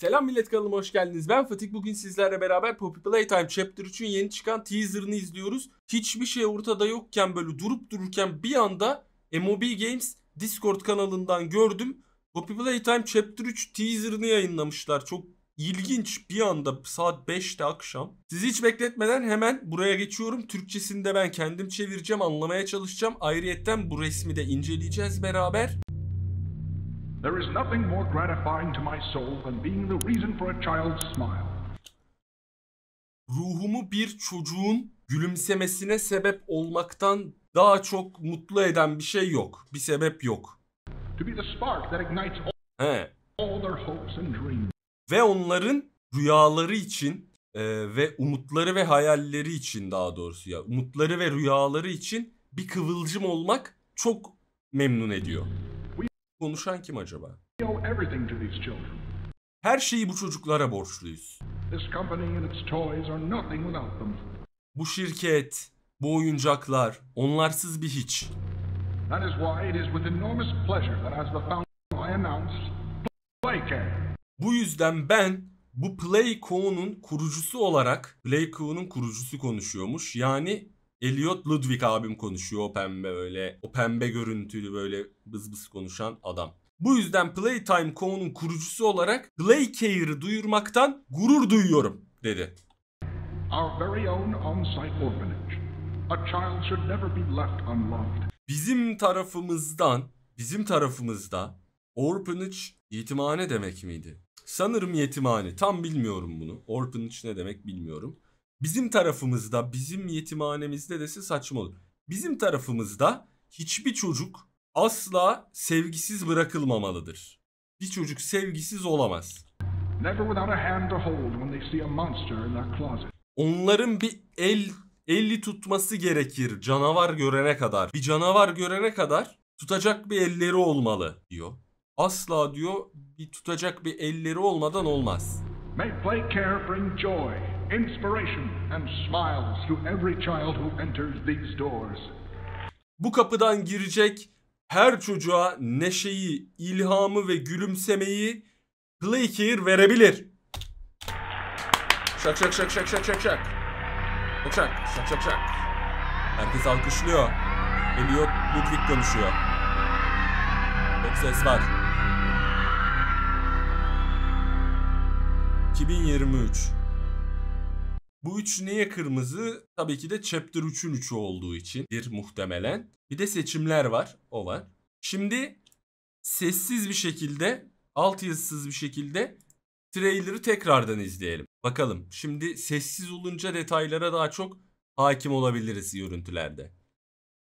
Selam millet kanalıma hoş geldiniz. Ben Fatih. Bugün sizlerle beraber Poppy Playtime Chapter 3'ün yeni çıkan teaser'ını izliyoruz. Hiçbir şey ortada yokken böyle durup dururken bir anda MOB Games Discord kanalından gördüm. Poppy Playtime Chapter 3 teaser'ını yayınlamışlar. Çok ilginç bir anda saat 5'te akşam. Sizi hiç bekletmeden hemen buraya geçiyorum. Türkçesini de ben kendim çevireceğim, anlamaya çalışacağım. Ayrıyetten bu resmi de inceleyeceğiz beraber. There is nothing more gratifying to my soul than being the reason for a child's smile. Ruhumu bir çocuğun gülümsemesine sebep olmaktan daha çok mutlu eden bir şey yok. Bir sebep yok. To be the spark that ignites all, He. all their hopes and dreams. Ve onların rüyaları için e, ve umutları ve hayalleri için daha doğrusu ya umutları ve rüyaları için bir kıvılcım olmak çok memnun ediyor. Konuşan kim acaba? Her şeyi bu çocuklara borçluyuz. Bu şirket, bu oyuncaklar onlarsız bir hiç. Bu yüzden ben bu Playco'nun kurucusu olarak Playco'nun kurucusu konuşuyormuş. Yani Elliot Ludwig abim konuşuyor o pembe öyle. O pembe görüntülü böyle bız bız konuşan adam. Bu yüzden Playtime Co'nun kurucusu olarak Playcare'ı duyurmaktan gurur duyuyorum dedi. Our very own on-site orphanage. A child should never be left unloved. Bizim tarafımızdan, bizim tarafımızda orphanage yetimhane demek miydi? Sanırım yetimhane. Tam bilmiyorum bunu. Orphanage ne demek bilmiyorum. Bizim tarafımızda, bizim yetimhanemizde dese saçma olur. Bizim tarafımızda hiçbir çocuk asla sevgisiz bırakılmamalıdır. Bir çocuk sevgisiz olamaz. Onların bir el elli tutması gerekir canavar görene kadar. Bir canavar görene kadar tutacak bir elleri olmalı diyor. Asla diyor bir tutacak bir elleri olmadan olmaz. Make play care bring joy inspiration and smiles to every child who enters these doors. Bu kapıdan girecek her çocuğa neşeyi, ilhamı ve gülümsemeyi Playcare verebilir. Şak şak şak şak şak şak şak. Şak şak şak şak şak. Herkes alkışlıyor. Elliot Ludwig konuşuyor. Çok ses var. 2023 bu 3 niye kırmızı? Tabii ki de Chapter 3'ün 3'ü olduğu için. Bir muhtemelen. Bir de seçimler var. O var. Şimdi sessiz bir şekilde, alt yazısız bir şekilde trailer'ı tekrardan izleyelim. Bakalım. Şimdi sessiz olunca detaylara daha çok hakim olabiliriz görüntülerde.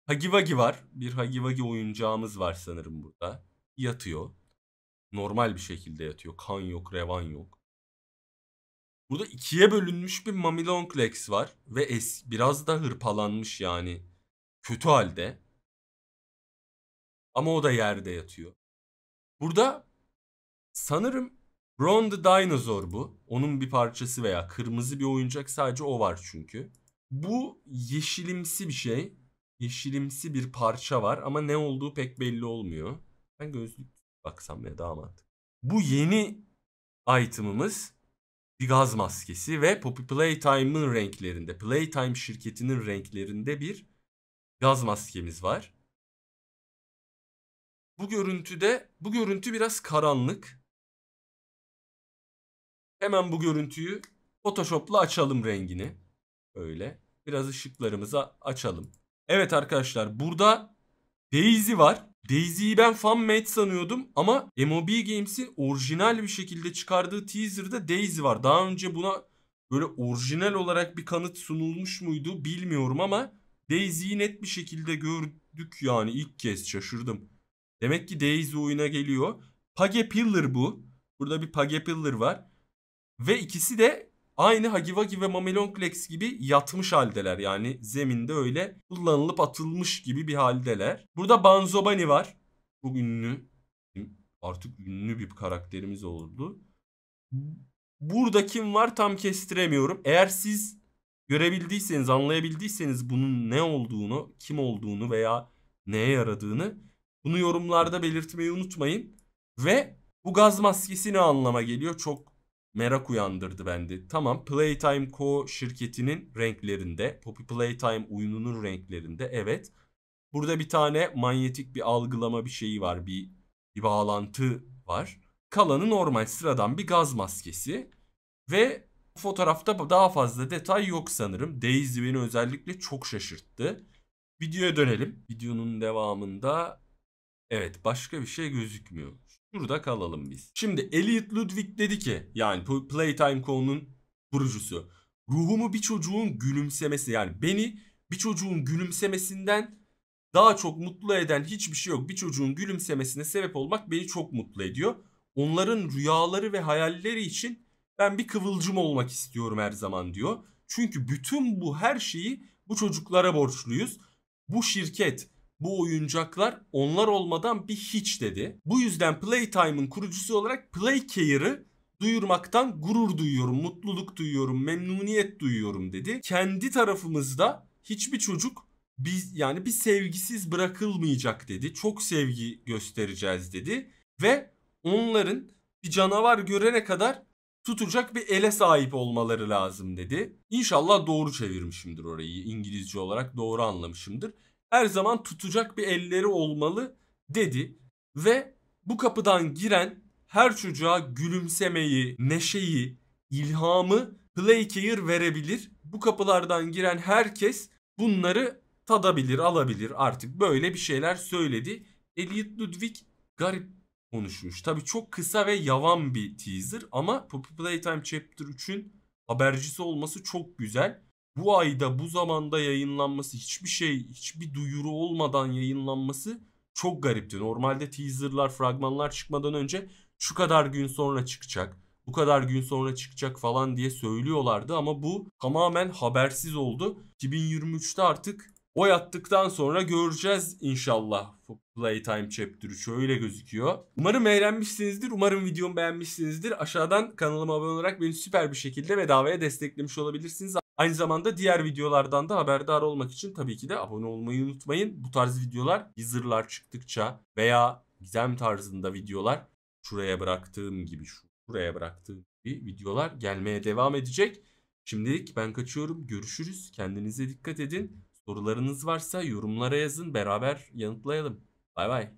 Hagiwagi var. Bir Hagiwagi oyuncağımız var sanırım burada. Yatıyor. Normal bir şekilde yatıyor. Kan yok, revan yok. Burada ikiye bölünmüş bir Mamilonkleks var ve es biraz da hırpalanmış yani kötü halde. Ama o da yerde yatıyor. Burada sanırım Ron the Dinosaur bu. Onun bir parçası veya kırmızı bir oyuncak sadece o var çünkü. Bu yeşilimsi bir şey. Yeşilimsi bir parça var ama ne olduğu pek belli olmuyor. Ben gözlük baksam ya daha Bu yeni item'ımız bir gaz maskesi ve Poppy Playtime'ın renklerinde, Playtime şirketinin renklerinde bir gaz maskemiz var. Bu görüntüde, bu görüntü biraz karanlık. Hemen bu görüntüyü Photoshop'la açalım rengini. Öyle, Biraz ışıklarımıza açalım. Evet arkadaşlar burada Daisy var. Daisy'yi ben fan made sanıyordum ama MOB Games'in orijinal bir şekilde çıkardığı teaser'da Daisy var. Daha önce buna böyle orijinal olarak bir kanıt sunulmuş muydu bilmiyorum ama Daisy'yi net bir şekilde gördük yani ilk kez şaşırdım. Demek ki Daisy oyuna geliyor. Page Pillar bu. Burada bir Page Pillar var. Ve ikisi de Aynı Hagiwagi ve Mamelonklex gibi yatmış haldeler. Yani zeminde öyle kullanılıp atılmış gibi bir haldeler. Burada Banzobani var. Çok ünlü. Artık ünlü bir karakterimiz oldu. Burada kim var tam kestiremiyorum. Eğer siz görebildiyseniz, anlayabildiyseniz bunun ne olduğunu, kim olduğunu veya neye yaradığını bunu yorumlarda belirtmeyi unutmayın. Ve bu gaz maskesi ne anlama geliyor? Çok merak uyandırdı bende. Tamam Playtime Co. şirketinin renklerinde, Poppy Playtime oyununun renklerinde evet. Burada bir tane manyetik bir algılama bir şeyi var, bir, bir bağlantı var. Kalanı normal sıradan bir gaz maskesi ve fotoğrafta daha fazla detay yok sanırım. Daisy beni özellikle çok şaşırttı. Videoya dönelim. Videonun devamında evet başka bir şey gözükmüyor burada kalalım biz. Şimdi Elliot Ludwig dedi ki yani Playtime Co'nun kurucusu. Ruhumu bir çocuğun gülümsemesi yani beni bir çocuğun gülümsemesinden daha çok mutlu eden hiçbir şey yok. Bir çocuğun gülümsemesine sebep olmak beni çok mutlu ediyor. Onların rüyaları ve hayalleri için ben bir kıvılcım olmak istiyorum her zaman diyor. Çünkü bütün bu her şeyi bu çocuklara borçluyuz. Bu şirket bu oyuncaklar onlar olmadan bir hiç dedi. Bu yüzden Playtime'ın kurucusu olarak Playcare'ı duyurmaktan gurur duyuyorum, mutluluk duyuyorum, memnuniyet duyuyorum dedi. Kendi tarafımızda hiçbir çocuk biz yani bir sevgisiz bırakılmayacak dedi. Çok sevgi göstereceğiz dedi ve onların bir canavar görene kadar tutacak bir ele sahip olmaları lazım dedi. İnşallah doğru çevirmişimdir orayı. İngilizce olarak doğru anlamışımdır her zaman tutacak bir elleri olmalı dedi ve bu kapıdan giren her çocuğa gülümsemeyi, neşeyi, ilhamı playkeyir verebilir. Bu kapılardan giren herkes bunları tadabilir, alabilir artık böyle bir şeyler söyledi. Elliot Ludwig garip konuşmuş. Tabi çok kısa ve yavan bir teaser ama Poppy Playtime Chapter 3'ün habercisi olması çok güzel bu ayda bu zamanda yayınlanması hiçbir şey hiçbir duyuru olmadan yayınlanması çok garipti. Normalde teaserlar fragmanlar çıkmadan önce şu kadar gün sonra çıkacak bu kadar gün sonra çıkacak falan diye söylüyorlardı ama bu tamamen habersiz oldu. 2023'te artık o yattıktan sonra göreceğiz inşallah Playtime Chapter 3 öyle gözüküyor. Umarım eğlenmişsinizdir. Umarım videomu beğenmişsinizdir. Aşağıdan kanalıma abone olarak beni süper bir şekilde bedavaya desteklemiş olabilirsiniz. Aynı zamanda diğer videolardan da haberdar olmak için tabii ki de abone olmayı unutmayın. Bu tarz videolar teaserlar çıktıkça veya gizem tarzında videolar şuraya bıraktığım gibi şuraya bıraktığım gibi videolar gelmeye devam edecek. Şimdilik ben kaçıyorum. Görüşürüz. Kendinize dikkat edin. Sorularınız varsa yorumlara yazın beraber yanıtlayalım. Bay bay.